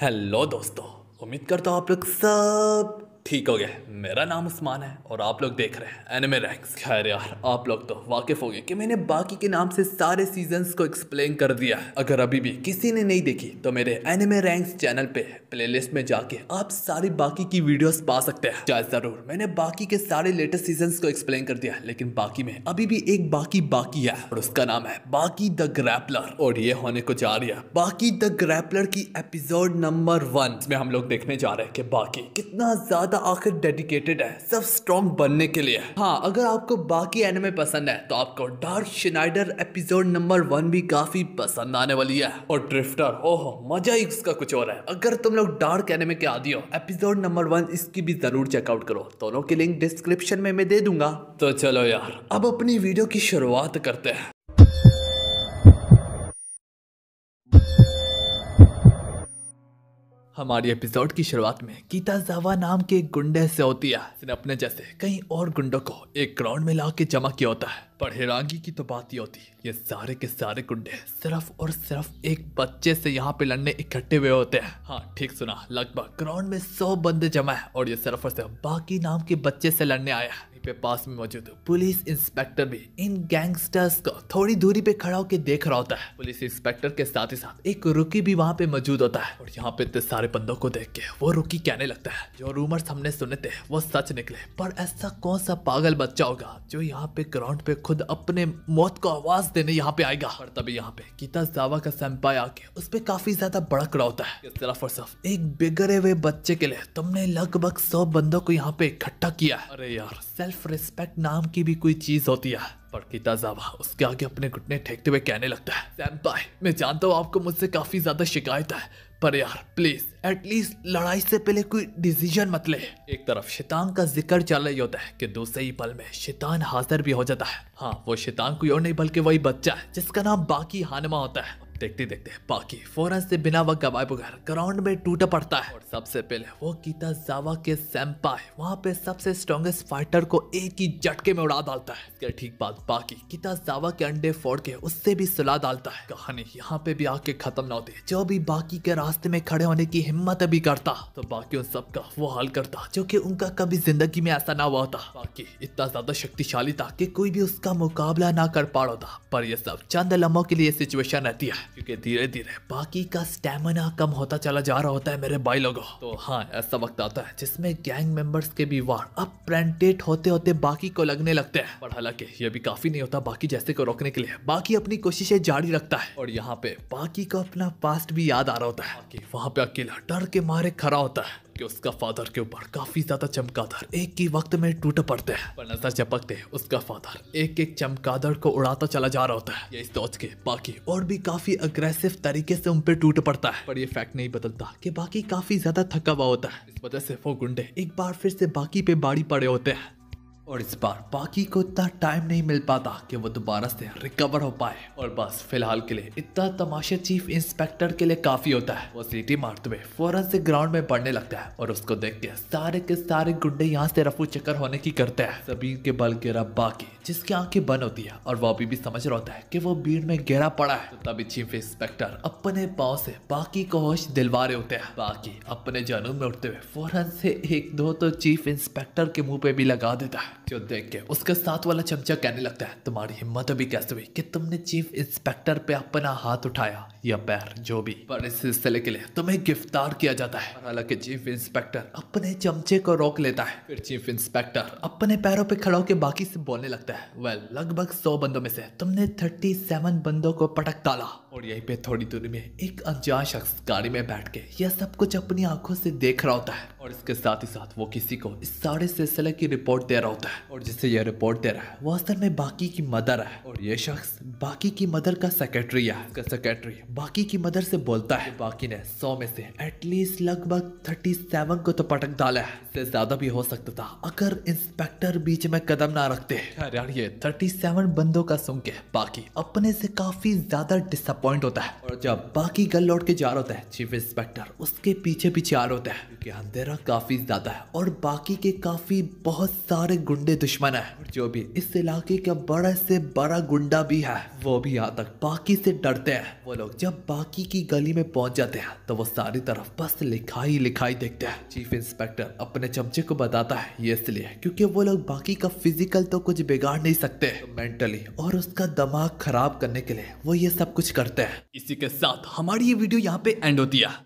hello दोस्तों उम्मीद करता हूँ आप लोग सब ठीक हो गए मेरा नाम उस्मान है और आप लोग देख रहे हैं एनिमे रैक्स खैर यार आप लोग तो वाकिफ़ हो गए कि मैंने बाकी के नाम से सारे सीजन्स को एक्सप्लेन कर दिया है अगर अभी भी किसी ने नहीं देखी तो मेरे एनिमे रैंक्स चैनल पे प्लेलिस्ट में जाके आप सारी बाकी की वीडियोस पा सकते हैं चाहे ज़रूर मैंने बाकी के सारे लेटेस्ट सीजन को एक्सप्लेन कर दिया है लेकिन बाकी में अभी भी एक बाकी बाकी है और उसका नाम है बाकी द ग्रैपलर और ये होने को जा रही है बाकी द ग्रैपलर की एपिसोड नंबर वन में हम लोग देखने जा रहे हैं कि बाकी कितना ज़्यादा ज्यादा आखिर डेडिकेटेड है सिर्फ स्ट्रॉन्ग बनने के लिए हाँ अगर आपको बाकी एनिमे पसंद है तो आपको Dark Schneider episode number one भी काफी पसंद आने वाली है और ड्रिफ्टर ओह मजा ही उसका कुछ और है अगर तुम लोग डार्क एनिमे के आदि हो एपिसोड नंबर वन इसकी भी जरूर चेकआउट करो दोनों की लिंक डिस्क्रिप्शन में मैं दे दूंगा तो चलो यार अब अपनी वीडियो की शुरुआत करते हैं हमारी एपिसोड की शुरुआत में गीता जावा नाम के एक गुंडे सौतिया जिसने अपने जैसे कई और गुंडों को एक ग्राउंड में ला के जमा किया होता है पर हेरांगी की तो बात ही होती ये सारे के सारे गुंडे सिर्फ और सिर्फ एक बच्चे से यहाँ पे लड़ने इकट्ठे हुए होते हैं हाँ ठीक सुना लगभग ग्राउंड में सौ बंदे जमा है और ये सिर्फ और सिर्फ बाकी नाम के बच्चे से लड़ने आया है पे पास में मौजूद पुलिस इंस्पेक्टर भी इन गैंगस्टर्स को थोड़ी दूरी पे खड़ा होकर देख रहा होता है पुलिस इंस्पेक्टर के साथ ही साथ एक रुकी भी वहाँ पे मौजूद होता है और यहाँ पे इतने सारे बंदों को देख के वो रुकी कहने लगता है जो रूमर्स हमने सुने थे वो सच निकले पर ऐसा कौन सा पागल बच्चा होगा जो यहाँ पे ग्राउंड पे खुद अपने मौत को आवाज देने यहाँ पे आएगा और तभी यहाँ पे गीता जावा का सैम्पाई आके उस पर काफी ज्यादा बड़क रहा होता है सिर्फ और सिर्फ एक बिगड़े हुए बच्चे के लिए तुमने लगभग सौ बंदों को यहाँ पे इकट्ठा किया अरे यार सेल्फ सेल्फ रिस्पेक्ट नाम की भी कोई चीज होती है उसके आगे अपने घुटने ठेकते हुए कहने लगता है सैम्पाई मैं जानता हूँ आपको मुझसे काफी ज्यादा शिकायत है पर यार प्लीज एटलीस्ट लड़ाई से पहले कोई डिसीजन मत ले एक तरफ शैतान का जिक्र चल रही होता है कि दूसरे ही पल में शैतान हाजिर भी हो जाता है हाँ वो शैतान कोई और नहीं बल्कि वही बच्चा है जिसका नाम बाकी हानमा होता है देखते देखते बाकी फौरन से बिना वक्त गवाए बगैर ग्राउंड में टूट पड़ता है और सबसे पहले वो कीता जावा के सैम्पा है वहाँ पे सबसे स्ट्रॉन्गेस्ट फाइटर को एक ही झटके में उड़ा डालता है इसके ठीक बाद बाकी कीता जावा के अंडे फोड़ के उससे भी सुला डालता है कहानी यहाँ पे भी आके खत्म ना होती जो भी बाकी के रास्ते में खड़े होने की हिम्मत भी करता तो बाकी उन सबका वो हाल करता जो की उनका कभी जिंदगी में ऐसा ना हुआ था बाकी इतना ज्यादा शक्तिशाली था की कोई भी उसका मुकाबला ना कर पा रहा था पर यह सब चंद लम्हों के लिए सिचुएशन रहती है क्योंकि धीरे धीरे बाकी का स्टेमिना कम होता चला जा रहा होता है मेरे भाई लोगों तो हाँ ऐसा वक्त आता है जिसमें गैंग मेंबर्स के भी वार अप्रेंटेट होते होते बाकी को लगने लगते हैं पर हालांकि ये भी काफी नहीं होता बाकी जैसे को रोकने के लिए बाकी अपनी कोशिशें जारी रखता है और यहाँ पे बाकी को अपना पास्ट भी याद आ रहा होता है वहाँ पे अकेला डर के मारे खड़ा होता है कि उसका फादर के ऊपर काफी ज्यादा चमकादड़ एक ही वक्त में टूट पड़ते हैं पर नजर चपकते हैं उसका फादर एक एक चमकादड़ को उड़ाता चला जा रहा होता है ये सोच के बाकी और भी काफी अग्रेसिव तरीके से उन पर टूट पड़ता है पर ये फैक्ट नहीं बदलता कि बाकी काफी ज्यादा थका हुआ होता है इस वजह से वो गुंडे एक बार फिर से बाकी पे बाड़ी पड़े होते हैं और इस बार बाकी को इतना टाइम नहीं मिल पाता कि वो दोबारा से रिकवर हो पाए और बस फिलहाल के लिए इतना तमाशा चीफ इंस्पेक्टर के लिए काफी होता है वो सीटी मारते हुए फौरन से ग्राउंड में पड़ने लगता है और उसको देख के सारे के सारे गुंडे यहाँ से रफू चक्कर होने की करते हैं जमीन के बल गिरा बाकी जिसकी आंखें बंद होती है और वो अभी भी समझ रहा होता है की वो भीड़ में गिरा पड़ा है तो तभी चीफ इंस्पेक्टर अपने पाँव से बाकी को होश दिलवा रहे होते हैं बाकी अपने जानून में उठते हुए फौरन से एक दो तो चीफ इंस्पेक्टर के मुँह पे भी लगा देता है जो देख के उसके साथ वाला चमचा कहने लगता है तुम्हारी हिम्मत अभी कैसे हुई कि तुमने चीफ इंस्पेक्टर पे अपना हाथ उठाया या पैर जो भी पर इस सिलसिले के लिए तुम्हें गिरफ्तार किया जाता है हालांकि चीफ इंस्पेक्टर अपने चमचे को रोक लेता है फिर चीफ इंस्पेक्टर अपने पैरों पे खड़ा होकर बाकी से बोलने लगता है वह लगभग सौ बंदों में से तुमने थर्टी सेवन बंदों को पटक डाला और यहीं पे थोड़ी दूरी में एक अनजान शख्स गाड़ी में बैठ के यह सब कुछ अपनी आंखों से देख रहा होता है और इसके साथ ही साथ वो किसी को इस सारे सिलसिले की रिपोर्ट दे रहा होता है और जिसे यह रिपोर्ट दे रहा है वो असल में बाकी की मदर है और ये शख्स बाकी की मदर का सेक्रेटरी है इसका सेक्रेटरी बाकी की मदर से बोलता है बाकी ने सौ में से एटलीस्ट लगभग थर्टी सेवन को तो पटक डाला है इससे ज्यादा भी हो सकता था अगर इंस्पेक्टर बीच में कदम ना रखते थर्टी सेवन बंदों का सुन के बाकी अपने से काफी ज्यादा डिसअप अपॉइंट होता है और जब बाकी गल लौट के जा रहा होता है चीफ इंस्पेक्टर उसके पीछे पीछे आ रहा होता है के अंधेरा काफ़ी ज़्यादा है और बाकी के काफ़ी बहुत सारे गुंडे दुश्मन है और जो भी इस इलाके का बड़ा से बड़ा गुंडा भी है वो भी यहाँ तक बाकी से डरते हैं वो लोग जब बाकी की गली में पहुंच जाते हैं तो वो सारी तरफ बस लिखाई लिखाई देखते हैं चीफ इंस्पेक्टर अपने चमचे को बताता है ये इसलिए क्योंकि वो लोग बाकी का फिजिकल तो कुछ बिगाड़ नहीं सकते तो मेंटली और उसका दिमाग खराब करने के लिए वो ये सब कुछ करते हैं इसी के साथ हमारी ये वीडियो यहाँ पे एंड होती है